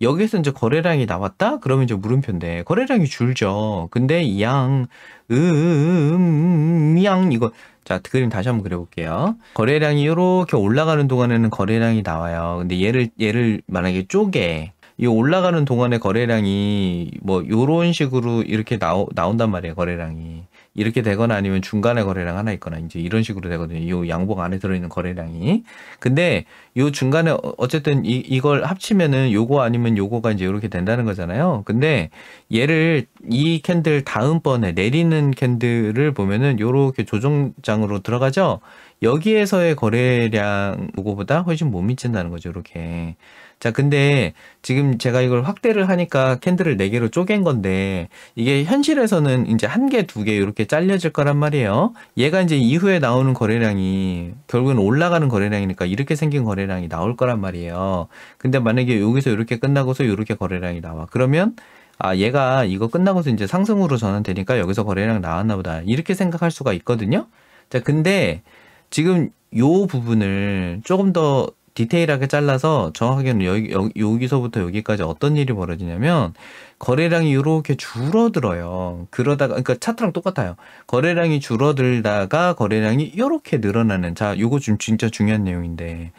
여기에서 이제 거래량이 나왔다? 그러면 이제 물음표인데 거래량이 줄죠. 근데 이 양, 음, 양 이거 자 그 그림 다시 한번 그려볼게요. 거래량이 이렇게 올라가는 동안에는 거래량이 나와요. 근데 얘를 얘를 만약에 쪼개 이 올라가는 동안에 거래량이 뭐 요런 식으로 이렇게 나오, 나온단 말이에요. 거래량이 이렇게 되거나 아니면 중간에 거래량 하나 있거나 이제 이런 식으로 되거든요. 이 양봉 안에 들어있는 거래량이. 근데 이 중간에 어, 어쨌든 이, 이걸 합치면은 요거 아니면 요거가 이제 이렇게 된다는 거잖아요. 근데 얘를 이 캔들 다음번에 내리는 캔들을 보면은 요렇게 조정장으로 들어가죠. 여기에서의 거래량 요거보다 훨씬 못 미친다는 거죠. 이렇게. 자, 근데 지금 제가 이걸 확대를 하니까 캔들을 네 개로 쪼갠 건데 이게 현실에서는 이제 한 개, 두 개 이렇게 잘려질 거란 말이에요. 얘가 이제 이후에 나오는 거래량이 결국은 올라가는 거래량이니까 이렇게 생긴 거래량이 나올 거란 말이에요. 근데 만약에 여기서 이렇게 끝나고서 이렇게 거래량이 나와. 그러면 아 얘가 이거 끝나고서 이제 상승으로 전환되니까 여기서 거래량 나왔나 보다 이렇게 생각할 수가 있거든요. 자 근데 지금 요 부분을 조금 더 디테일하게 잘라서 정확하게는 여기, 여기서부터 여기까지 어떤 일이 벌어지냐면 거래량이 이렇게 줄어들어요. 그러다가 그러니까 차트랑 똑같아요. 거래량이 줄어들다가 거래량이 이렇게 늘어나는 자, 요거 지금 진짜 중요한 내용인데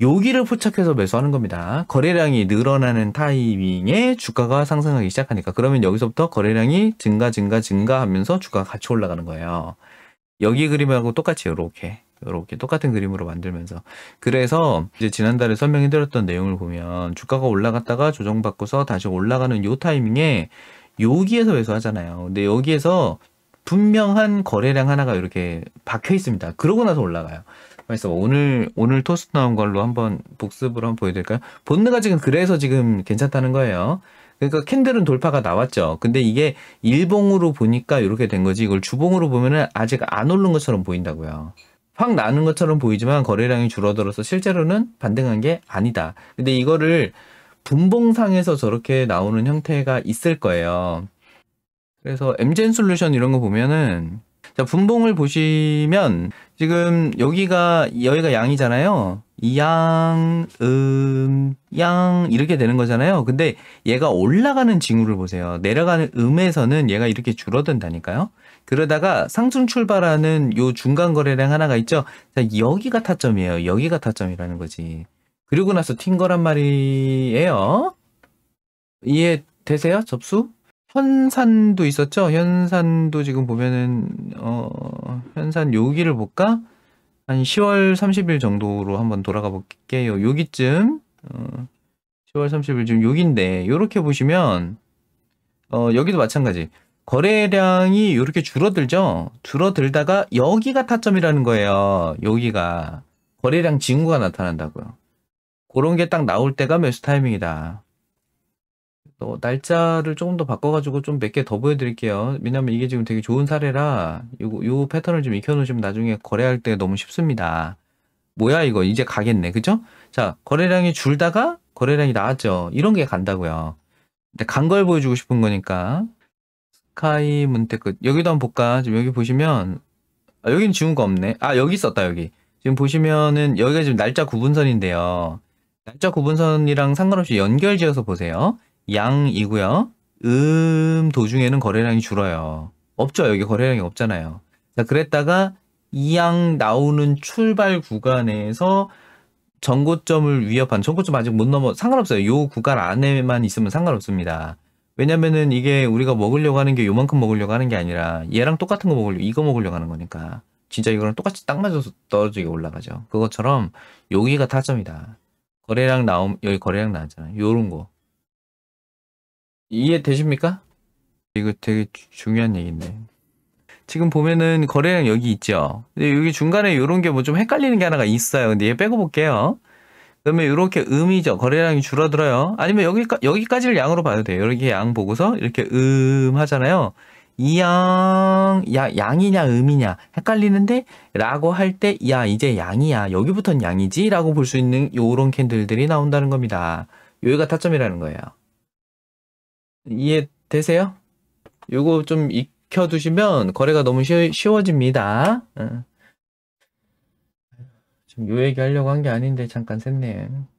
여기를 포착해서 매수하는 겁니다. 거래량이 늘어나는 타이밍에 주가가 상승하기 시작하니까 그러면 여기서부터 거래량이 증가 증가 증가하면서 주가가 같이 올라가는 거예요. 여기 그림하고 똑같이 이렇게 이렇게 똑같은 그림으로 만들면서 그래서 이제 지난달에 설명해 드렸던 내용을 보면 주가가 올라갔다가 조정받고서 다시 올라가는 요 타이밍에 여기에서 매수하잖아요. 근데 여기에서 분명한 거래량 하나가 이렇게 박혀 있습니다. 그러고 나서 올라가요. 그래서 오늘 오늘 토스 트 나온 걸로 한번 복습을 한번 보여드릴까요? 본드가 지금 그래서 지금 괜찮다는 거예요. 그러니까 캔들은 돌파가 나왔죠. 근데 이게 일봉으로 보니까 이렇게 된 거지 이걸 주봉으로 보면은 아직 안 오른 것처럼 보인다고요. 확 나는 것처럼 보이지만 거래량이 줄어들어서 실제로는 반등한 게 아니다. 근데 이거를 분봉상에서 저렇게 나오는 형태가 있을 거예요. 그래서 엠젠 솔루션 이런 거 보면은 자, 분봉을 보시면 지금 여기가 여기가 양이잖아요. 양, 음, 양 이렇게 되는 거잖아요. 근데 얘가 올라가는 징후를 보세요. 내려가는 음에서는 얘가 이렇게 줄어든다니까요. 그러다가 상승 출발하는 요 중간 거래량 하나가 있죠. 자, 여기가 타점이에요. 여기가 타점이라는 거지. 그리고 나서 튄 거란 말이에요. 이해 되세요? 접수? 현산도 있었죠. 현산도 지금 보면은 어, 현산 요기를 볼까? 한 10월 30일 정도로 한번 돌아가 볼게요. 요기쯤 어, 10월 30일 지금 요기인데 이렇게 보시면 어, 여기도 마찬가지. 거래량이 이렇게 줄어들죠. 줄어들다가 여기가 타점이라는 거예요. 여기가 거래량 징후가 나타난다고요. 그런 게 딱 나올 때가 매수 타이밍이다. 또 날짜를 조금 더 바꿔가지고 좀 몇 개 더 보여드릴게요. 왜냐면 이게 지금 되게 좋은 사례라 요, 요 패턴을 좀 익혀놓으시면 나중에 거래할 때 너무 쉽습니다. 뭐야 이거 이제 가겠네 그죠? 자 거래량이 줄다가 거래량이 나왔죠. 이런 게 간다고요. 근데 간 걸 보여주고 싶은 거니까 스카이 문테끝 여기도 한번 볼까? 지금 여기 보시면 아, 여기는 지운 거 없네. 아 여기 있었다 여기. 지금 보시면은 여기가 지금 날짜 구분선인데요. 날짜 구분선이랑 상관없이 연결지어서 보세요. 양이고요. 음 도중에는 거래량이 줄어요. 없죠. 여기 거래량이 없잖아요. 자, 그랬다가 이 양 나오는 출발 구간에서 전고점을 위협한 전고점 아직 못 넘어 상관없어요. 요 구간 안에만 있으면 상관없습니다. 왜냐면은 이게 우리가 먹으려고 하는 게 요만큼 먹으려고 하는 게 아니라 얘랑 똑같은 거 먹으려고 이거 먹으려고 하는 거니까 진짜 이거랑 똑같이 딱 맞아서 떨어지게 올라가죠. 그것처럼 여기가 타점이다. 거래량 나오면 여기 거래량 나왔잖아요. 요런 거 이해되십니까? 이거 되게 중요한 얘기인데. 지금 보면은 거래량 여기 있죠. 근데 여기 중간에 이런 게 뭐 좀 헷갈리는 게 하나가 있어요. 근데 얘 빼고 볼게요. 그러면 이렇게 음이죠. 거래량이 줄어들어요. 아니면 여기까, 여기까지를 양으로 봐도 돼요. 이렇게 양 보고서 이렇게 음 하잖아요. 이 양, 양이냐 음이냐 헷갈리는데 라고 할 때 야 이제 양이야 여기부터는 양이지 라고 볼 수 있는 요런 캔들들이 나온다는 겁니다. 요기가 타점이라는 거예요. 이해되세요? 요거 좀 익혀두시면 거래가 너무 쉬, 쉬워집니다. 어. 지금 요 얘기 하려고 한 게 아닌데 잠깐 샜네.